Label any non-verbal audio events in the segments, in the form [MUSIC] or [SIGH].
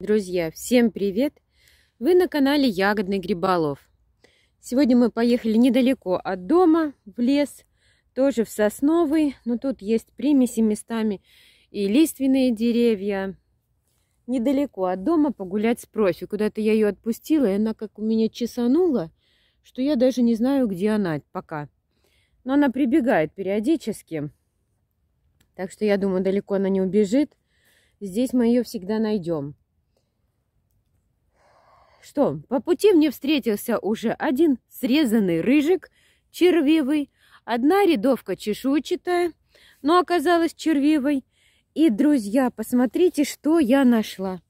Друзья, всем привет! Вы на канале Ягодный Гриболов. Сегодня мы поехали недалеко от дома, в лес, тоже в сосновый, но тут есть примеси местами и лиственные деревья. Недалеко от дома погулять с профи. Куда-то я ее отпустила, и она как у меня чесанула, что я даже не знаю, где она пока. Но она прибегает периодически, так что я думаю, далеко она не убежит. Здесь мы ее всегда найдем что, по пути мне встретился уже один срезанный рыжик червивый, одна рядовка чешуйчатая, но оказалась червивой. И, друзья, посмотрите, что я нашла.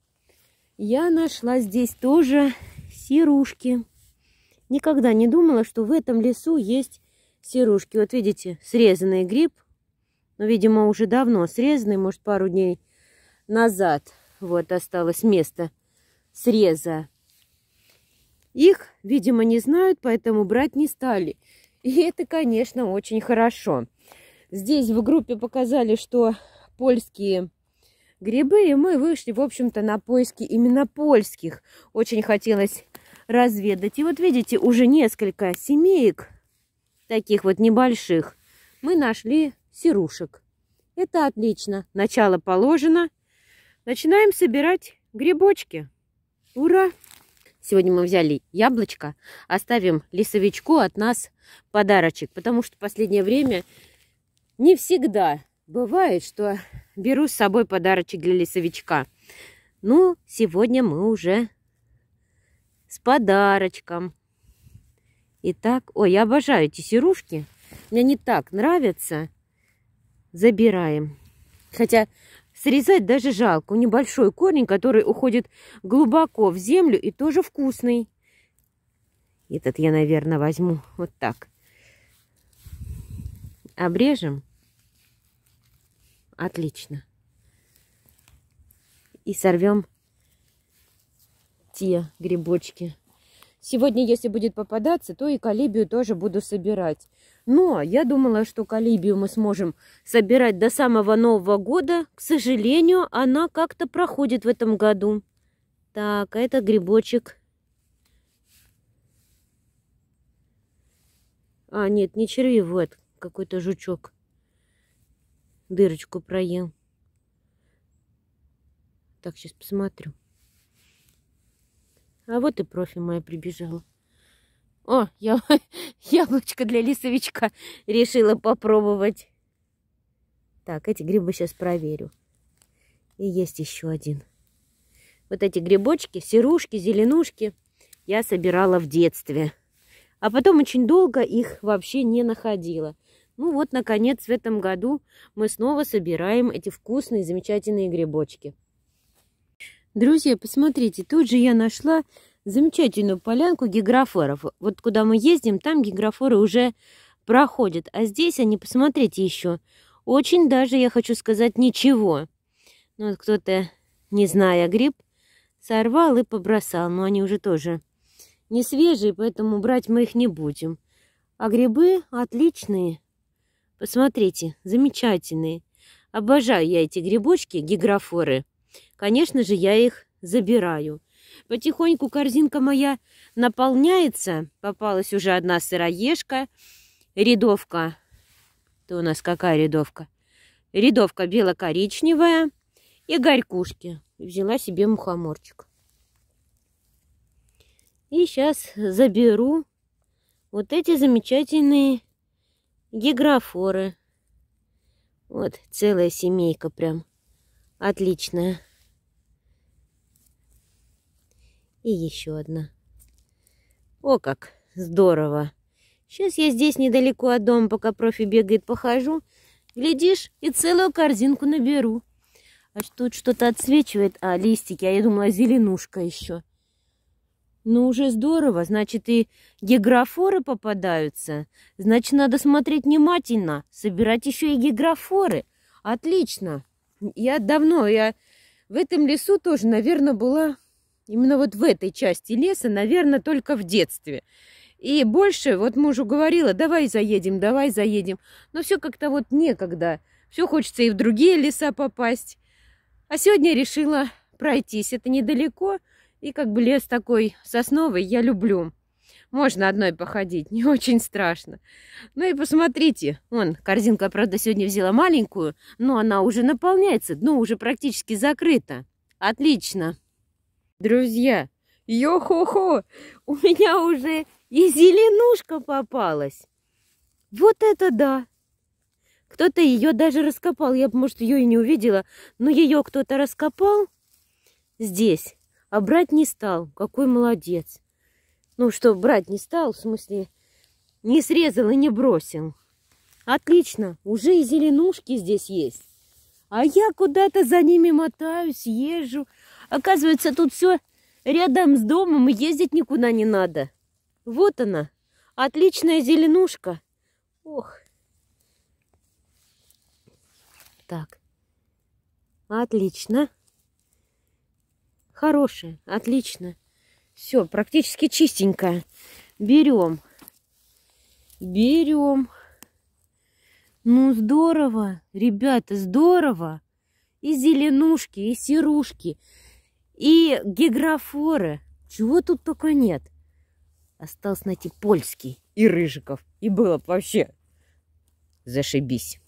Я нашла здесь тоже сирушки. Никогда не думала, что в этом лесу есть сирушки. Вот видите, срезанный гриб. Ну, видимо, уже давно срезанный, может, пару дней назад. Вот осталось место среза. Их, видимо, не знают, поэтому брать не стали. И это, конечно, очень хорошо. Здесь в группе показали, что польские грибы, и мы вышли, в общем-то, на поиски именно польских. Очень хотелось разведать. И вот видите, уже несколько семеек, таких вот небольших, мы нашли сирушек. Это отлично. Начало положено. Начинаем собирать грибочки. Ура! Сегодня мы взяли яблочко. Оставим лесовичку от нас подарочек. Потому что в последнее время не всегда бывает, что беру с собой подарочек для лесовичка. Ну, сегодня мы уже с подарочком. Итак, ой, я обожаю эти серушки. Мне не так нравятся. Забираем. Хотя Срезать даже жалко. Небольшой корень, который уходит глубоко в землю и тоже вкусный. Этот я, наверное, возьму вот так. Обрежем. Отлично. И сорвем те грибочки. Сегодня, если будет попадаться, то и калибию тоже буду собирать. Но я думала, что калибию мы сможем собирать до самого Нового года. К сожалению, она как-то проходит в этом году. Так, а это грибочек. А, нет, не черви. Вот какой-то жучок. Дырочку проел. Так, сейчас посмотрю. А вот и профи моя прибежала. О, я, [LAUGHS] яблочко для Лисовичка решила попробовать. Так, эти грибы сейчас проверю. И есть еще один. Вот эти грибочки, серушки, зеленушки я собирала в детстве. А потом очень долго их вообще не находила. Ну вот, наконец, в этом году мы снова собираем эти вкусные, замечательные грибочки. Друзья, посмотрите, тут же я нашла замечательную полянку гиграфоров. Вот куда мы ездим, там гиграфоры уже проходят. А здесь они, посмотрите еще, очень даже, я хочу сказать, ничего. Ну вот кто-то, не зная гриб, сорвал и побросал. Но они уже тоже не свежие, поэтому брать мы их не будем. А грибы отличные. Посмотрите, замечательные. Обожаю я эти грибочки, гиграфоры. Конечно же, я их забираю. Потихоньку корзинка моя наполняется. Попалась уже одна сыроежка, рядовка. Это у нас какая рядовка? Рядовка бело-коричневая и горькушки. Взяла себе мухоморчик. И сейчас заберу вот эти замечательные гигрофоры. Вот целая семейка прям отличная. и еще одна. О, как здорово! Сейчас я здесь недалеко от дома, пока профи бегает, похожу. Глядишь, и целую корзинку наберу. А тут что-то отсвечивает. А, листики, а я думала, зеленушка еще. Ну, уже здорово. Значит, и гиграфоры попадаются. Значит, надо смотреть внимательно. Собирать еще и гиграфоры Отлично. Я давно, я в этом лесу тоже, наверное, была Именно вот в этой части леса, наверное, только в детстве. И больше, вот мужу говорила, давай заедем, давай заедем. Но все как-то вот некогда. Все хочется и в другие леса попасть. А сегодня решила пройтись. Это недалеко. И как бы лес такой сосновый я люблю. Можно одной походить, не очень страшно. Ну и посмотрите, вон, корзинка, правда, сегодня взяла маленькую, но она уже наполняется, дно уже практически закрыто. Отлично. Друзья, йо-хо-хо, у меня уже и зеленушка попалась. Вот это да! Кто-то ее даже раскопал. Я, может, ее и не увидела, но ее кто-то раскопал здесь, а брать не стал. Какой молодец. Ну, что брать не стал, в смысле, не срезал и не бросил. Отлично, уже и зеленушки здесь есть. А я куда-то за ними мотаюсь, езжу. Оказывается, тут все рядом с домом и ездить никуда не надо. Вот она, отличная зеленушка. Ох. Так. Отлично. Хорошая, отлично. Все, практически чистенькая. Берем. Берем. Ну, здорово, ребята, здорово. И зеленушки, и серушки и гиграфоры. Чего тут только нет. Осталось найти польский и Рыжиков. И было бы вообще зашибись.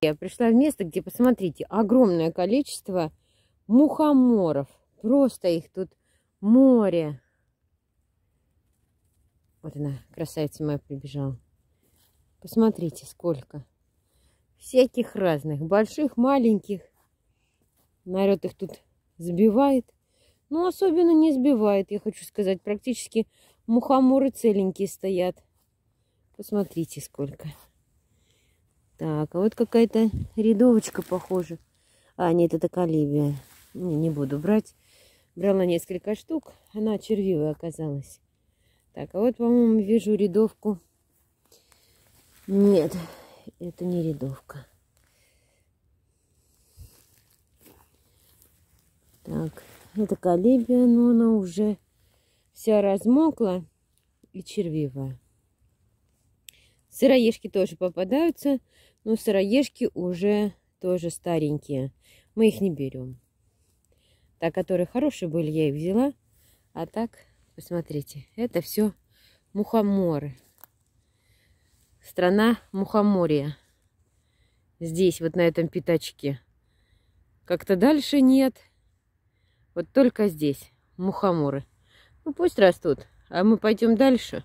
Я пришла в место, где, посмотрите, огромное количество мухоморов. Просто их тут море. Вот она, красавица моя, прибежала. Посмотрите, сколько. Всяких разных, больших, маленьких. Народ их тут Сбивает? Ну, особенно не сбивает, я хочу сказать. Практически мухоморы целенькие стоят. Посмотрите, сколько. Так, а вот какая-то рядовочка похожа. А, нет, это колибия. Не, не буду брать. Брала несколько штук. Она червивая оказалась. Так, а вот, по-моему, вижу рядовку. Нет, это не рядовка. Так, это ну, колебия, но ну, она уже вся размокла и червивая. Сыроежки тоже попадаются, но сыроежки уже тоже старенькие. Мы их не берем. Так, которые хорошие были, я их взяла. А так, посмотрите, это все мухоморы. Страна мухоморья. Здесь, вот на этом пятачке. Как-то дальше нет. Вот только здесь мухоморы. Ну пусть растут, а мы пойдем дальше.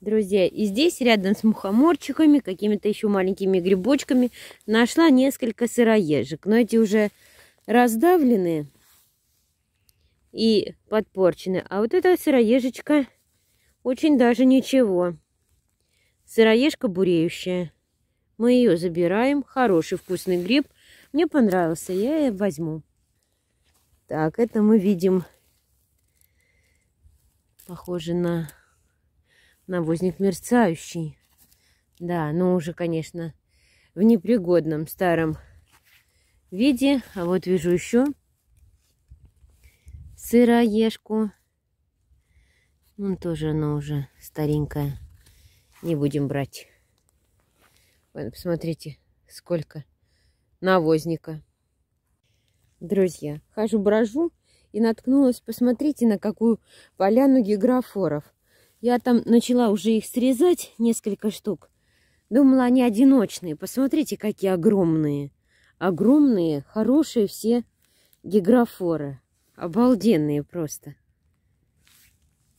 Друзья, и здесь рядом с мухоморчиками, какими-то еще маленькими грибочками, нашла несколько сыроежек. Но эти уже раздавленные и подпорчены. А вот эта сыроежечка очень даже ничего. Сыроежка буреющая. Мы ее забираем. Хороший вкусный гриб. Мне понравился, я возьму. Так, это мы видим, похоже на навозник мерцающий. Да, но уже, конечно, в непригодном старом виде. А вот вижу еще сыроежку. Ну, тоже она уже старенькая. Не будем брать. Вон, ну, посмотрите, сколько навозника друзья. Хожу-брожу и наткнулась, посмотрите, на какую поляну гиграфоров. Я там начала уже их срезать, несколько штук. Думала, они одиночные. Посмотрите, какие огромные. Огромные, хорошие все гиграфоры. Обалденные просто.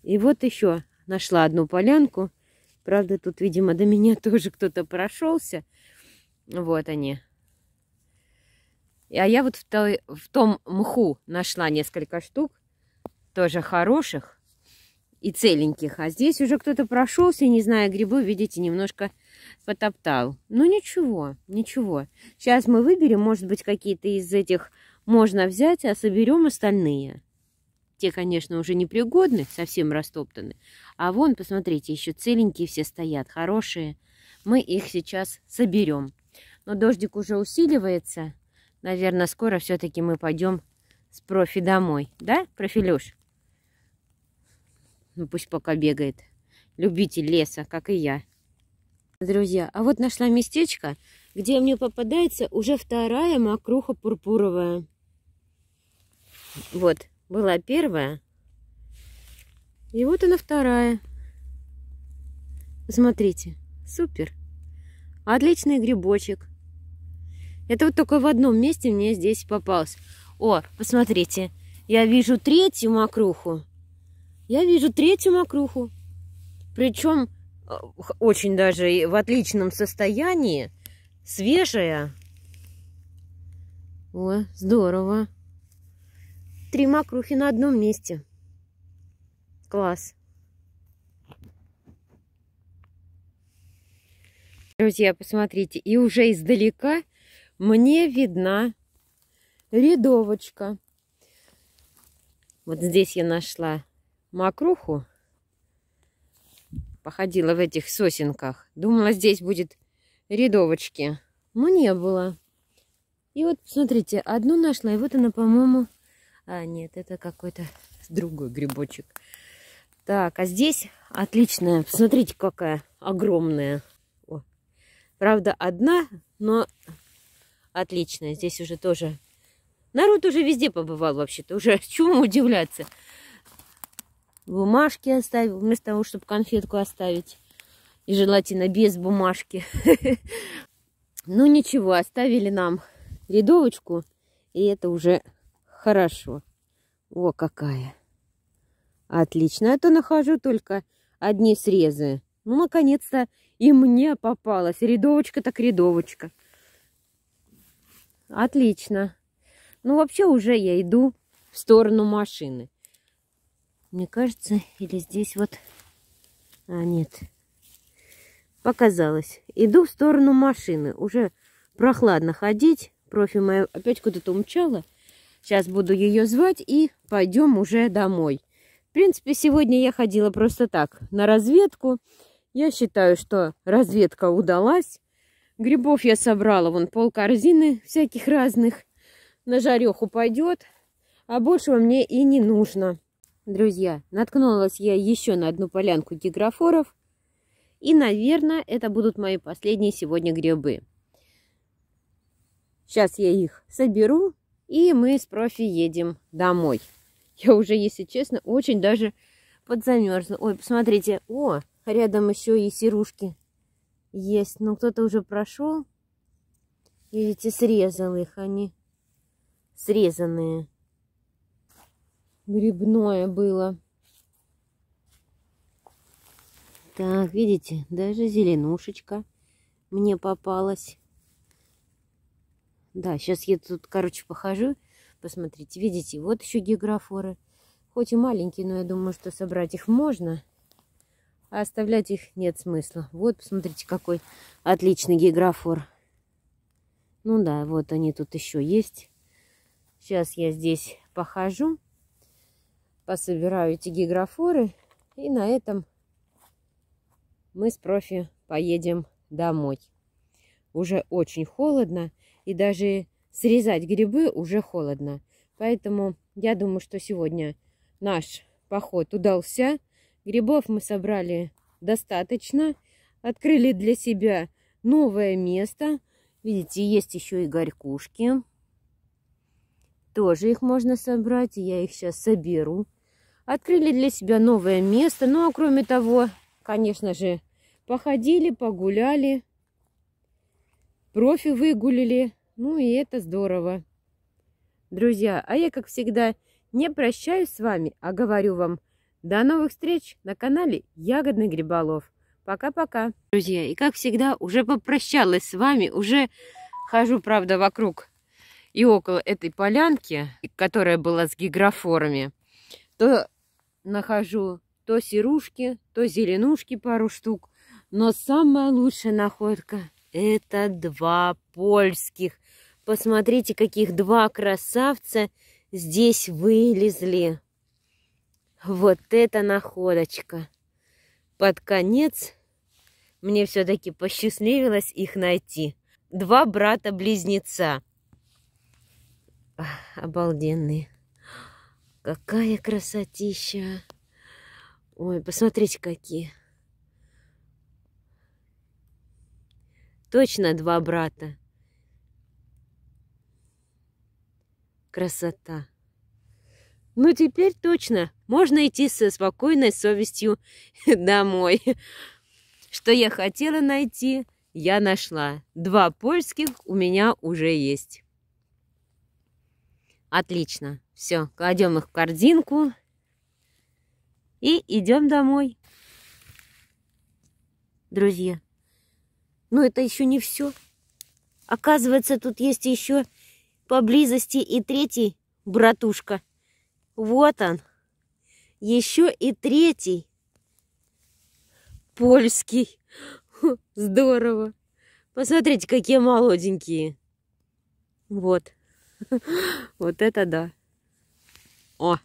И вот еще нашла одну полянку. Правда, тут, видимо, до меня тоже кто-то прошелся. Вот они, а я вот в, той, в том мху нашла несколько штук, тоже хороших и целеньких. А здесь уже кто-то прошелся, не зная грибы, видите, немножко потоптал. Ну ничего, ничего. Сейчас мы выберем, может быть, какие-то из этих можно взять, а соберем остальные. Те, конечно, уже непригодны, совсем растоптаны. А вон, посмотрите, еще целенькие все стоят, хорошие. Мы их сейчас соберем. Но дождик уже усиливается. Наверное, скоро все-таки мы пойдем с профи домой. Да, профилюш? Ну, пусть пока бегает. Любитель леса, как и я. Друзья, а вот нашла местечко, где мне попадается уже вторая мокруха пурпуровая. Вот, была первая. И вот она вторая. Смотрите, супер. Отличный грибочек. Это вот только в одном месте мне здесь попалось. О, посмотрите, я вижу третью мокруху. Я вижу третью мокруху. Причем э, очень даже в отличном состоянии. Свежая. О, здорово. Три мокрухи на одном месте. Класс. Друзья, посмотрите, и уже издалека мне видна рядовочка. Вот здесь я нашла мокруху. Походила в этих сосенках. Думала, здесь будет рядовочки. Но не было. И вот, смотрите, одну нашла. И вот она, по-моему... А, нет, это какой-то другой грибочек. Так, а здесь отличная. Посмотрите, какая огромная. О. Правда, одна, но отлично. Здесь уже тоже... Народ уже везде побывал вообще-то. Уже [LAUGHS] чему удивляться. Бумажки оставил, вместо того, чтобы конфетку оставить. И желательно без бумажки. [LAUGHS] Ну ничего, оставили нам рядовочку. И это уже хорошо. О, какая! Отлично, Это а нахожу только одни срезы. Ну, наконец-то и мне попалась. Рядовочка так рядовочка. Отлично. Ну, вообще уже я иду в сторону машины. Мне кажется, или здесь вот... А, нет. Показалось. Иду в сторону машины. Уже прохладно ходить. Профи моя опять куда-то умчала. Сейчас буду ее звать и пойдем уже домой. В принципе, сегодня я ходила просто так, на разведку. Я считаю, что разведка удалась. Грибов я собрала, вон пол корзины всяких разных. На жареху пойдет, а большего мне и не нужно. Друзья, наткнулась я еще на одну полянку диграфоров. И, наверное, это будут мои последние сегодня грибы. Сейчас я их соберу, и мы с профи едем домой. Я уже, если честно, очень даже подзамерзла. Ой, посмотрите, о, рядом еще и серушки есть, но кто-то уже прошел. Видите, срезал их они. А срезанные. Грибное было. Так, видите, даже зеленушечка мне попалась. Да, сейчас я тут, короче, похожу. Посмотрите, видите, вот еще гиграфоры. Хоть и маленькие, но я думаю, что собрать их можно. А оставлять их нет смысла. Вот, посмотрите, какой отличный гиграфор. Ну да, вот они тут еще есть. Сейчас я здесь похожу, пособираю эти гиграфоры. И на этом мы с профи поедем домой. Уже очень холодно. И даже срезать грибы уже холодно. Поэтому я думаю, что сегодня наш поход удался. Грибов мы собрали достаточно. Открыли для себя новое место. Видите, есть еще и горькушки. Тоже их можно собрать. Я их сейчас соберу. Открыли для себя новое место. Ну, а кроме того, конечно же, походили, погуляли. Профи выгулили. Ну, и это здорово. Друзья, а я, как всегда, не прощаюсь с вами, а говорю вам – до новых встреч на канале Ягодный Гриболов. Пока-пока. Друзья, и как всегда, уже попрощалась с вами, уже хожу, правда, вокруг и около этой полянки, которая была с гигрофорами. То нахожу то серушки, то зеленушки пару штук. Но самая лучшая находка – это два польских. Посмотрите, каких два красавца здесь вылезли. Вот это находочка! Под конец мне все-таки посчастливилось их найти. Два брата-близнеца. Обалденные. Какая красотища! Ой, посмотрите, какие. Точно два брата. Красота. Ну теперь точно можно идти со спокойной совестью [LAUGHS] домой. Что я хотела найти, я нашла. Два польских у меня уже есть. Отлично. Все, кладем их в корзинку и идем домой. Друзья, но ну, это еще не все. Оказывается, тут есть еще поблизости и третий братушка. Вот он. Еще и третий. Польский. Здорово. Посмотрите, какие молоденькие. Вот. [LAUGHS] Вот это да. О!